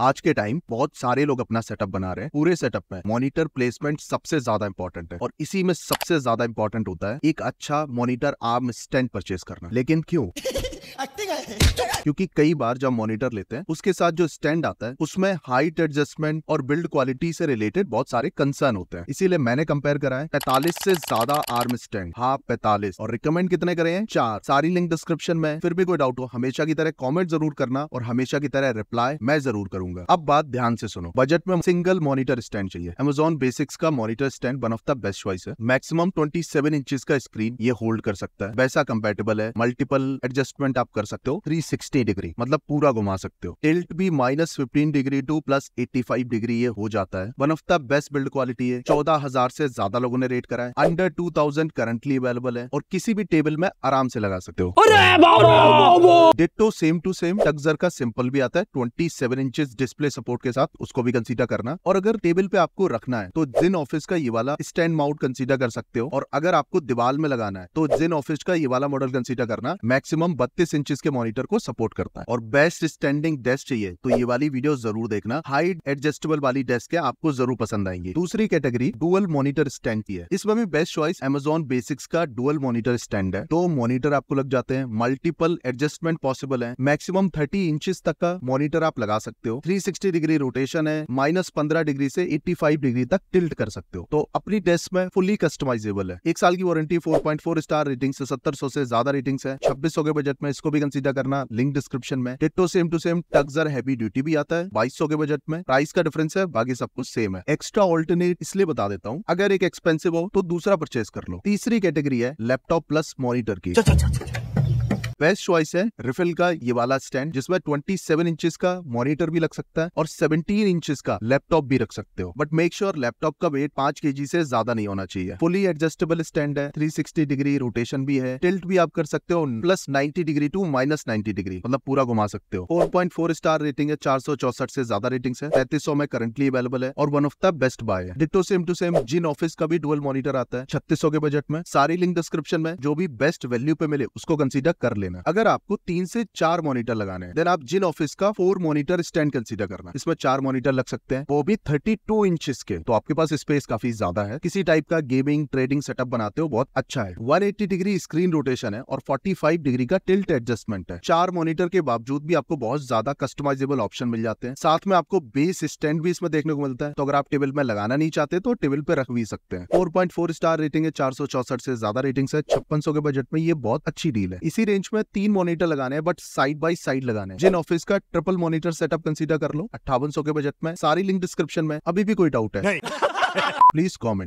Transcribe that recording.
आज के टाइम बहुत सारे लोग अपना सेटअप बना रहे हैं पूरे सेटअप में मॉनिटर प्लेसमेंट सबसे ज्यादा इंपॉर्टेंट है और इसी में सबसे ज्यादा इंपॉर्टेंट होता है एक अच्छा मॉनिटर आर्म स्टैंड परचेज करना लेकिन क्यों क्योंकि कई बार जब मॉनिटर लेते हैं उसके साथ जो स्टैंड आता है उसमें हाइट एडजस्टमेंट और बिल्ड क्वालिटी से रिलेटेड बहुत सारे कंसर्न होते हैं इसीलिए मैंने कंपेयर करा है पैतालीस से ज्यादा आर्म स्टैंड हाँ पैतालीस और रिकमेंड कितने करे हैं चार सारी लिंक डिस्क्रिप्शन में फिर भी कोई डाउट हो हमेशा की तरह कॉमेंट जरूर करना और हमेशा की तरह रिप्लाई मैं जरूर करूंगा अब बात ध्यान से सुनो बजट में सिंगल मॉनिटर स्टैंड चाहिए अमेजोन बेसिक्स का monitor stand one of the best choice है मैक्सिमम ट्वेंटी सेवन इंच का स्क्रीन ये होल्ड कर सकता है वैसा कंपेटेबल है मल्टीपल एडजस्टमेंट आप कर सकते हो 360 डिग्री मतलब पूरा घुमा सकते हो टिल्ट भी minus fifteen degree to plus eighty five degree ये हो जाता है one of the best build quality है चौदह हजार से ज्यादा लोगों ने रेट करा है under two thousand currently available है और किसी भी टेबल में आराम से लगा सकते हो डिटो सेम टू सेम टक्सर का सिंपल भी आता है twenty seven inches display support के साथ उसको भी कंसीडर करना और अगर टेबल पे आपको रखना है तो जिन ऑफिस का ये वाला स्टैंड माउंट कंसीडर कर सकते हो और अगर आपको दीवार में लगाना है तो जिन ऑफिस का ये वाला मॉडल कंसीडर करना मैक्सिमम बत्तीस सिक्स इंचेस के मॉनिटर को सपोर्ट करता है और बेस्ट स्टैंडिंग डेस्क चाहिए तो ये वाली वीडियो जरूर देखना हाइट एडजस्टेबल वाली डेस्क है आपको जरूर पसंद आएंगे दूसरी कैटेगरी डुअल मॉनिटर स्टैंड की है इसमें भी बेस्ट चॉइस एमेजोन बेसिक्स का डुअल मॉनिटर स्टैंड है दो मॉनिटर आपको लग जाते हैं मल्टीपल एडजस्टमेंट पॉसिबल है मैक्सिमम थर्टी इंचेस तक का मॉनिटर आप लगा सकते हो थ्री डिग्री रोटेशन है माइनस डिग्री से एट्टी डिग्री तक टिल्ट कर सकते हो तो अपनी डेस्क में फुली कस्टमाइजेबल है एक साल की वारंटी फोर स्टार रेटिंग से सत्तर से ज्यादा रेटिंग है छब्बीस सौ के बजट में उसको भी कंसिडर करना लिंक डिस्क्रिप्शन में टिट्टो सेम टू सेम टक्सर हैवी ड्यूटी भी आता है बाईस के बजट में प्राइस का डिफरेंस है बाकी सब कुछ सेम है एक्स्ट्रा ऑल्टरनेट इसलिए बता देता हूँ अगर एक एक्सपेंसिव हो तो दूसरा परचेज कर लो तीसरी कैटेगरी है लैपटॉप प्लस मॉनिटर की बेस्ट चॉइस है रिफिल का ये वाला स्टैंड जिसमें ट्वेंटी सेवन इंचेस का मॉनिटर भी लग सकता है और सेवनटीन इंचेस का लैपटॉप भी रख सकते हो बट मेक श्योर लैपटॉप का वेट पांच के से ज्यादा नहीं होना चाहिए फुली एडजस्टेबल स्टैंड है थ्री डिग्री रोटेशन भी है टिल्ट भी आप कर सकते हो plus ninety degree to minus 90 degree मतलब पूरा घुमा सकते हो फोर स्टार रेटिंग है चार से ज्यादा रेटिंग है पैंतीस में करंटली अवेलेबल है और one of the best buy है डिटो सेम टू सेम जिन ऑफिस का भी डुअल मॉनिटर आता है छत्तीस के बजट में सारी लिंक डिस्क्रिप्शन में जो भी बेस्ट वैल्यू पे मिले उसको कंसिडर कर ले लेना अगर आपको तीन से चार मॉनिटर लगाने हैं देन आप जिन ऑफिस का फोर मॉनिटर स्टैंड कंसिडर करना इसमें चार मॉनिटर लग सकते हैं वो भी थर्टी टू इंचेस के तो आपके पास स्पेस काफी ज्यादा है किसी टाइप का गेमिंग ट्रेडिंग सेटअप बनाते हो बहुत अच्छा है वन डिग्री स्क्रीन रोटेशन है और फोर्टी डिग्री का टिल्ट एडजस्टमेंट है चार मॉनिटर के बावजूद भी आपको बहुत ज्यादा कस्टमाइजेबल ऑप्शन मिल जाते हैं साथ में आपको बेस स्टैंड भी इसमें देखने को मिलता है तो अगर आप टेबल में लगाना नहीं चाहते तो टेबल पे रख भी सकते हैं फोर स्टार रेटिंग है चार से ज्यादा रेटिंग है छप्पन के बजट में ये बहुत अच्छी डील है इसी रेंज में तीन मॉनिटर लगाने हैं बट साइड बाई साइड लगाने जिन ऑफिस का ट्रिपल मॉनिटर सेटअप कंसीडर कर लो अट्ठावन के बजट में सारी लिंक डिस्क्रिप्शन में अभी भी कोई डाउट है प्लीज कॉमेंट